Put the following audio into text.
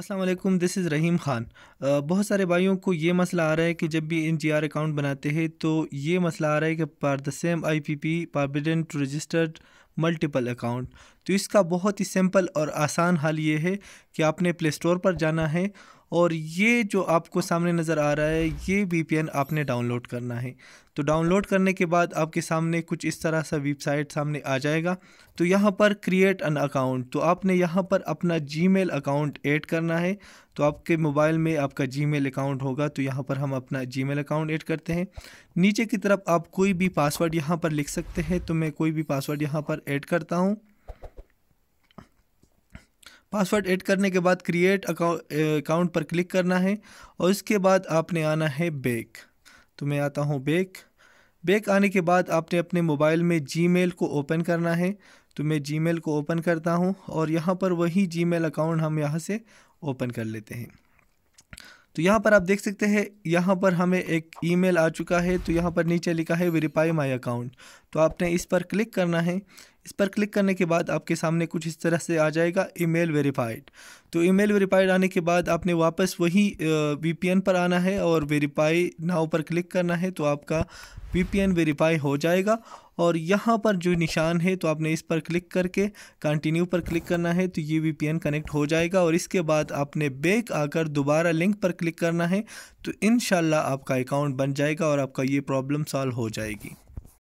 Aslam this is Rahim Khan बहुत सारे भाइयों को ये मसला आ रहा है कि जब भी एन जी आर अकाउंट बनाते हैं तो ये मसला आ रहा है कि per the same I P P prohibited registered multiple account तो इसका बहुत ही सिंपल और आसान हल ये है कि आपने प्ले स्टोर पर जाना है और ये जो आपको सामने नज़र आ रहा है ये वी आपने डाउनलोड करना है तो डाउनलोड करने के बाद आपके सामने कुछ इस तरह सा वेबसाइट सामने आ जाएगा तो यहाँ पर क्रिएट एन अकाउंट तो आपने यहाँ पर अपना जी अकाउंट ऐड करना है तो आपके मोबाइल में आपका जीमेल अकाउंट होगा तो यहाँ पर हम अपना जीमेल अकाउंट ऐड करते हैं नीचे की तरफ आप कोई भी पासवर्ड यहाँ पर लिख सकते हैं तो मैं कोई भी पासवर्ड यहाँ पर ऐड करता हूँ पासवर्ड ऐड करने के बाद क्रिएट अकाउंट पर क्लिक करना है और इसके बाद आपने आना है बैक तो मैं आता हूँ बैक बैक आने के बाद आपने अपने मोबाइल में जीमेल को ओपन करना है तो मैं जीमेल को ओपन करता हूँ और यहाँ पर वही जीमेल अकाउंट हम यहाँ से ओपन कर लेते हैं तो यहाँ पर आप देख सकते हैं यहाँ पर हमें एक ईमेल आ चुका है तो यहाँ पर नीचे लिखा है वेरीफाई माई अकाउंट तो आपने इस पर क्लिक करना है इस पर क्लिक करने के बाद आपके सामने कुछ इस तरह से आ जाएगा ईमेल वेरीफाइड तो ईमेल वेरीफाइड आने के बाद आपने वापस वही वीपीएन पर आना है और वेरीफाई नाव पर क्लिक करना है तो आपका वीपीएन वेरीफाई हो जाएगा और यहाँ पर जो निशान है तो आपने इस पर क्लिक करके कंटिन्यू पर क्लिक करना है तो ये वीपीएन कनेक्ट हो जाएगा और इसके बाद आपने बैक आकर दोबारा लिंक पर क्लिक करना है तो इन आपका अकाउंट बन जाएगा और आपका ये प्रॉब्लम सॉल्व हो जाएगी